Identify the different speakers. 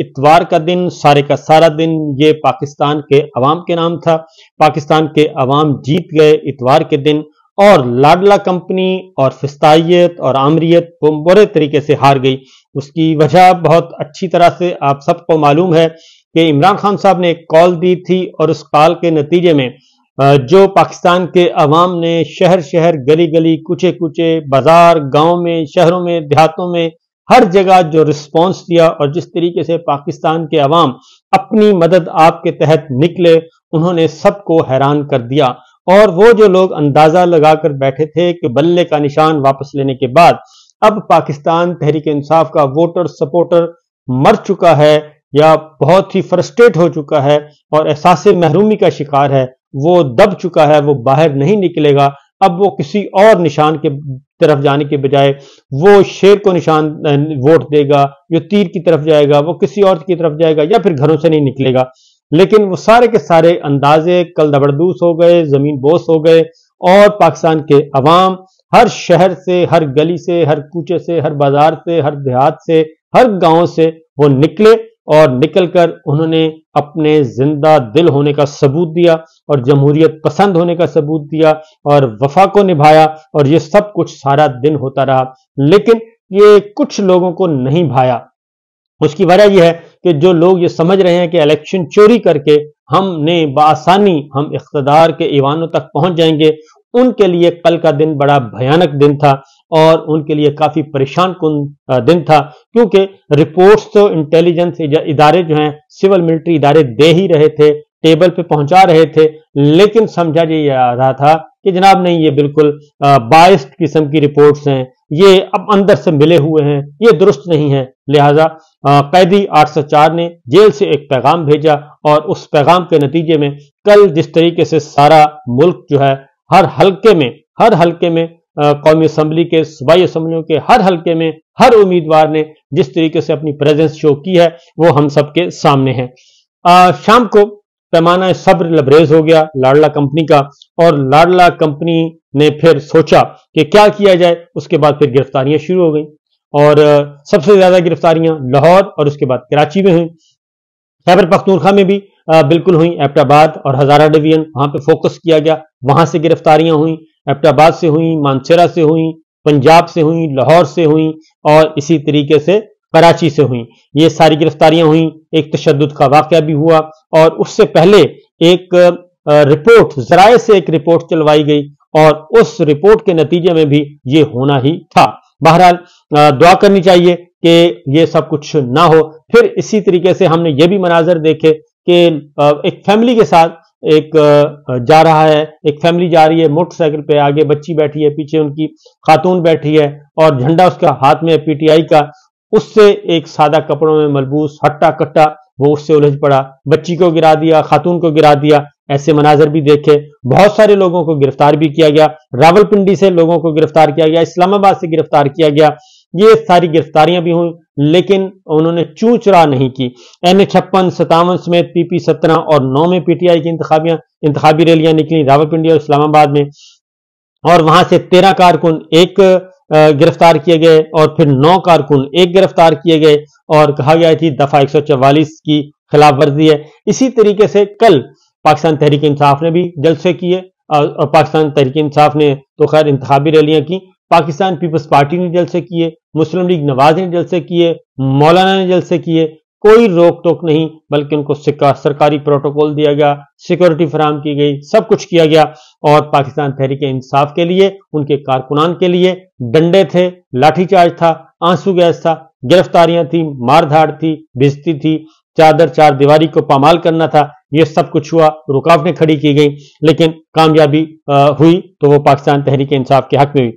Speaker 1: इतवार का दिन सारे का सारा दिन ये पाकिस्तान के अवाम के नाम था पाकिस्तान के अवाम जीत गए इतवार के दिन और लाडला कंपनी और फिस्ताइत और आमरीत वो बुरे तरीके से हार गई उसकी वजह बहुत अच्छी तरह से आप सबको मालूम है कि इमरान खान साहब ने एक कॉल दी थी और उस कॉल के नतीजे में जो पाकिस्तान के अवाम ने शहर शहर गली गली कुचे कुचे बाजार गांव में शहरों में देहातों में हर जगह जो रिस्पॉन्स दिया और जिस तरीके से पाकिस्तान के अवाम अपनी मदद आपके तहत निकले उन्होंने सबको हैरान कर दिया और वो जो लोग अंदाजा लगाकर बैठे थे कि बल्ले का निशान वापस लेने के बाद अब पाकिस्तान तहरीक इंसाफ का वोटर सपोर्टर मर चुका है या बहुत ही फ्रस्ट्रेट हो चुका है और एहसास महरूमी का शिकार है वो दब चुका है वो बाहर नहीं निकलेगा अब वो किसी और निशान के तरफ जाने के बजाय वो शेर को निशान वोट देगा जो तीर की तरफ जाएगा वो किसी और की तरफ जाएगा या फिर घरों से नहीं निकलेगा लेकिन वो सारे के सारे अंदाजे कल दबड़दूस हो गए जमीन बोस हो गए और पाकिस्तान के अवाम हर शहर से हर गली से हर कूचे से हर बाजार से हर देहात से हर गांव से वो निकले और निकलकर उन्होंने अपने जिंदा दिल होने का सबूत दिया और जमहूरियत पसंद होने का सबूत दिया और वफा को निभाया और ये सब कुछ सारा दिन होता रहा लेकिन ये कुछ लोगों को नहीं भाया उसकी वजह यह है कि जो लोग ये समझ रहे हैं कि इलेक्शन चोरी करके हमने बासानी हम इकतदार के ईवानों तक पहुंच जाएंगे उनके लिए कल का दिन बड़ा भयानक दिन था और उनके लिए काफी परेशान कुन दिन था क्योंकि रिपोर्ट्स तो इंटेलिजेंस इदारे जो हैं सिविल मिलिट्री इदारे दे ही रहे थे टेबल पे पहुंचा रहे थे लेकिन समझा ये आ रहा था कि जनाब नहीं ये बिल्कुल बाइस्ड किस्म की रिपोर्ट्स हैं ये अब अंदर से मिले हुए हैं ये दुरुस्त नहीं है लिहाजा कैदी 804 ने जेल से एक पैगाम भेजा और उस पैगाम के नतीजे में कल जिस तरीके से सारा मुल्क जो है हर हल्के में हर हल्के में कौमी असम्बली के सूबाई असम्बलियों के हर हलके में हर उम्मीदवार ने जिस तरीके से अपनी प्रेजेंस शो की है वो हम सबके सामने है आ, शाम को पैमाना सब्र लबरेज हो गया लाडला कंपनी का और लाडला कंपनी ने फिर सोचा कि क्या किया जाए उसके बाद फिर गिरफ्तारियां शुरू हो गई और सबसे ज्यादा गिरफ्तारियां लाहौर और उसके बाद कराची में हुई खैबर पख्तूरखा में भी बिल्कुल हुई एपटाबाद और हजारा डिवीजन वहां पे फोकस किया गया वहां से गिरफ्तारियां हुई एबटाबाद से हुई मानसेरा से हुई पंजाब से हुई लाहौर से हुई और इसी तरीके से कराची से हुई ये सारी गिरफ्तारियां हुई एक तशद का वाक्य भी हुआ और उससे पहले एक रिपोर्ट जराए से एक रिपोर्ट चलवाई गई और उस रिपोर्ट के नतीजे में भी ये होना ही था बहरहाल दुआ करनी चाहिए कि ये सब कुछ ना हो फिर इसी तरीके से हमने ये भी मनाजर देखे कि एक फैमिली के साथ एक जा रहा है एक फैमिली जा रही है मोटरसाइकिल पे आगे बच्ची बैठी है पीछे उनकी खातून बैठी है और झंडा उसका हाथ में है पीटीआई का उससे एक सादा कपड़ों में मलबूस हट्टा कट्टा वो उससे उलझ पड़ा बच्ची को गिरा दिया खातून को गिरा दिया ऐसे मनाजर भी देखे बहुत सारे लोगों को गिरफ्तार भी किया गया रावलपिंडी से लोगों को गिरफ्तार किया गया इस्लामाबाद से गिरफ्तार किया गया ये सारी गिरफ्तारियां भी हुई लेकिन उन्होंने चू चुरा नहीं की एन छप्पन सतावन समेत पीपी सत्रह और नौ में पीटीआई की इंतियां इंतबी रैलियां निकली रावलपिंडी और इस्लामाबाद में और वहां से तेरह कारकुन एक गिरफ्तार किए गए और फिर नौ कारकुन एक गिरफ्तार किए गए और कहा गया थी दफा चवालीस की खिलाफ वर्जी है इसी तरीके से कल पाकिस्तान तहरीक इंसाफ ने भी जलसे किए और पाकिस्तान तहरीक इंसाफ ने तो खैर इंतबी रैलियां की पाकिस्तान पीपल्स पार्टी ने जलसे किए मुस्लिम लीग नवाज ने जलसे किए मौलाना ने जलसे किए कोई रोक टोक नहीं बल्कि उनको सरकारी प्रोटोकॉल दिया गया सिक्योरिटी फराम की गई सब कुछ किया गया और पाकिस्तान तहरीक इंसाफ के लिए उनके कारकुनान के लिए डंडे थे लाठीचार्ज था आंसू गैस था गिरफ्तारियां थी मारधाड़ थी बिजती थी चादर चार दीवारी को पामाल करना था ये सब कुछ हुआ रुकावटें खड़ी की गई लेकिन कामयाबी हुई तो वो पाकिस्तान तहरीक इंसाफ के हक में हुई